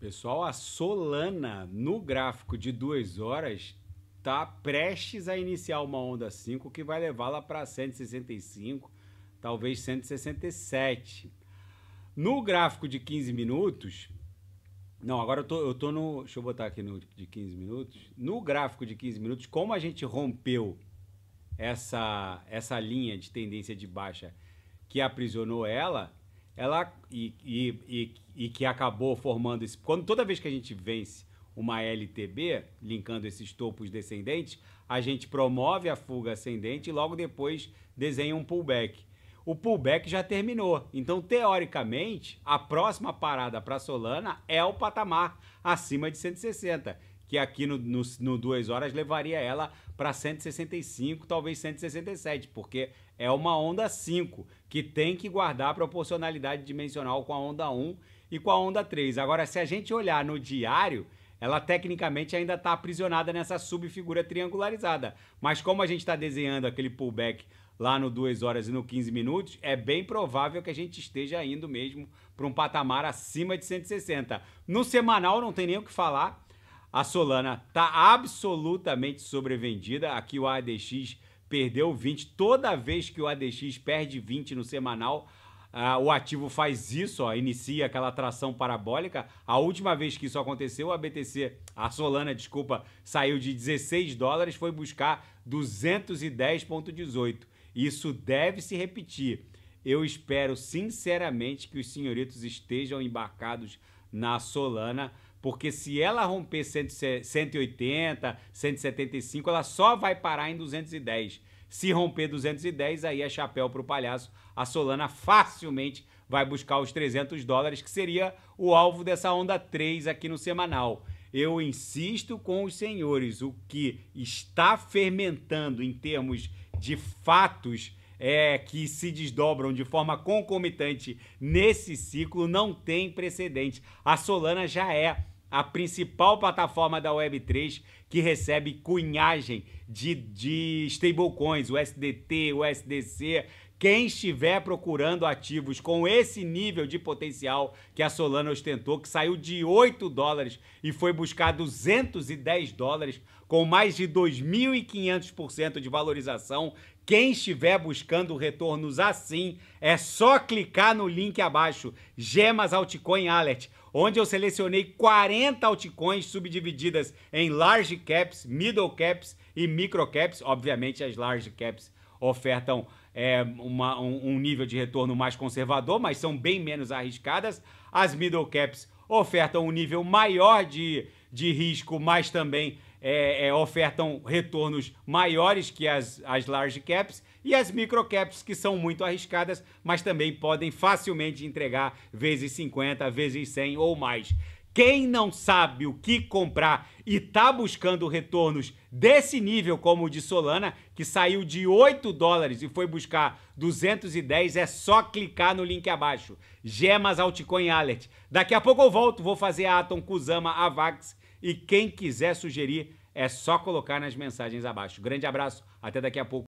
Pessoal, a Solana no gráfico de duas horas está prestes a iniciar uma onda 5 que vai levá-la para 165, talvez 167. No gráfico de 15 minutos, não, agora eu tô, eu tô no. Deixa eu botar aqui no de 15 minutos. No gráfico de 15 minutos, como a gente rompeu essa, essa linha de tendência de baixa que aprisionou ela, ela e, e, e, e, que acabou formando esse. Quando toda vez que a gente vence uma LTB, linkando esses topos descendentes, a gente promove a fuga ascendente e logo depois desenha um pullback. O pullback já terminou. Então, teoricamente, a próxima parada para Solana é o patamar acima de 160, que aqui no, no, no 2 horas levaria ela para 165, talvez 167, porque é uma onda 5, que tem que guardar a proporcionalidade dimensional com a onda 1 e com a onda 3. Agora, se a gente olhar no diário, ela tecnicamente ainda está aprisionada nessa subfigura triangularizada. Mas como a gente está desenhando aquele pullback lá no 2 horas e no 15 minutos, é bem provável que a gente esteja indo mesmo para um patamar acima de 160. No semanal não tem nem o que falar. A Solana está absolutamente sobrevendida. Aqui o ADX perdeu 20. Toda vez que o ADX perde 20 no semanal, o ativo faz isso, ó, inicia aquela tração parabólica. A última vez que isso aconteceu, a BTC, a Solana, desculpa, saiu de 16 dólares, foi buscar 210,18. Isso deve se repetir. Eu espero sinceramente que os senhoritos estejam embarcados na Solana porque se ela romper 180, 175, ela só vai parar em 210. Se romper 210, aí é chapéu para o palhaço. A Solana facilmente vai buscar os 300 dólares, que seria o alvo dessa onda 3 aqui no semanal. Eu insisto com os senhores, o que está fermentando em termos de fatos é, que se desdobram de forma concomitante nesse ciclo não tem precedente. A Solana já é a principal plataforma da Web3 que recebe cunhagem de, de stablecoins, o SDT, o SDC. Quem estiver procurando ativos com esse nível de potencial que a Solana ostentou, que saiu de 8 dólares e foi buscar 210 dólares, com mais de 2.500% de valorização, quem estiver buscando retornos assim, é só clicar no link abaixo, Gemas Altcoin Alert, onde eu selecionei 40 altcoins subdivididas em large caps, middle caps e micro caps. Obviamente, as large caps ofertam é, uma, um, um nível de retorno mais conservador, mas são bem menos arriscadas. As middle caps ofertam um nível maior de, de risco, mas também é, é, ofertam retornos maiores que as, as large caps e as micro caps, que são muito arriscadas, mas também podem facilmente entregar vezes 50, vezes 100 ou mais. Quem não sabe o que comprar e está buscando retornos desse nível, como o de Solana, que saiu de 8 dólares e foi buscar 210, é só clicar no link abaixo. Gemas Altcoin Alert. Daqui a pouco eu volto, vou fazer a Atom, Kusama, Avax e quem quiser sugerir é só colocar nas mensagens abaixo. Grande abraço, até daqui a pouco.